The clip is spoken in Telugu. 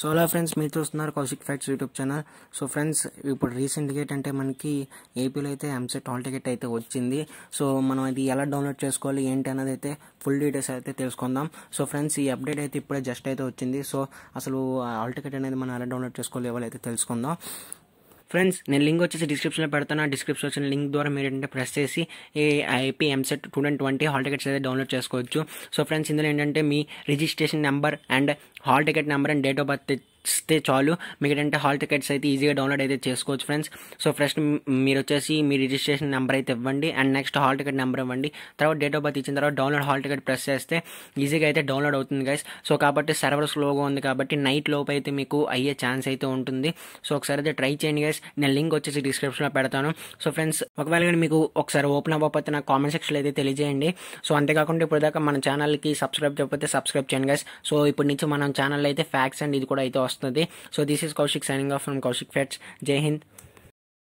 సో అలా ఫ్రెండ్స్ మీరు చూస్తున్నారు Kaushik facts YouTube channel so friends ఇప్పుడు రీసెంట్గా ఏంటంటే మనకి ఏపీలో అయితే ఎంసెట్ హాల్ టికెట్ అయితే వచ్చింది సో మనం అది ఎలా డౌన్లోడ్ చేసుకోవాలి ఏంటి అన్నది అయితే ఫుల్ డీటెయిల్స్ అయితే తెలుసుకుందాం సో ఫ్రెండ్స్ ఈ అప్డేట్ అయితే ఇప్పుడే జస్ట్ అయితే వచ్చింది సో అసలు హాల్ టికెట్ అనేది మనం ఎలా డౌన్లోడ్ చేసుకోవాలి ఎవరైతే తెలుసుకుందాం ఫ్రెండ్స్ నేను లింక్ వచ్చేసి డిస్క్రిప్షన్లో పెడతాను డిస్క్రిప్షన్ వచ్చిన లింక్ ద్వారా మీరు ఏంటంటే ప్రెస్ చేసి ఈ IP EAMCET two and twenty hall tickets అయితే డౌన్లోడ్ చేసుకోవచ్చు సో ఫ్రెండ్స్ ఇందులో ఏంటంటే మీ registration number and hall ticket number and date of birth ఇస్తే చాలు ఏంటంటే హాల్ టికెట్స్ అయితే ఈజీగా డౌన్లోడ్ అయితే చేసుకోవచ్చు ఫ్రెండ్స్ సో ఫస్ట్ మీరు వచ్చేసి మీ రిజిస్ట్రేషన్ నెంబర్ అయితే ఇవ్వండి and next hall ticket number ఇవ్వండి తర్వాత డేట్ ఆఫ్ బర్త్ ఇచ్చిన తర్వాత డౌన్లోడ్ హాల్ టికెట్ ప్రెస్ చేస్తే ఈజీగా అయితే డౌన్లోడ్ అవుతుంది గైస్ సో కాబట్టి సర్వర్ స్లోగా ఉంది కాబట్టి నైట్ లోపు అయితే మీకు అయ్యే ఛాన్స్ అయితే ఉంటుంది సో ఒకసారి అయితే ట్రై చేయండి గైస్ నేను లింక్ వచ్చేసి డిస్క్రిప్షన్లో పెడతాను సో ఫ్రెండ్స్ ఒకవేళ కానీ మీకు ఒకసారి ఓపెన్ అవ్వకపోతే నా కామెంట్ సెక్షన్లో అయితే తెలియజేయండి సో అంతేకాకుండా ఇప్పుడు దాకా మన ఛానల్కి సబ్స్క్రైబ్ చేయకపోతే సబ్స్క్రైబ్ చేయండి గైస్ సో ఇప్పటి నుంచి మనం ఛానల్ అయితే ఫ్యాక్స్ అండ్ ఇది కూడా అయితే so this is kaushik signing off from kaushik fets jai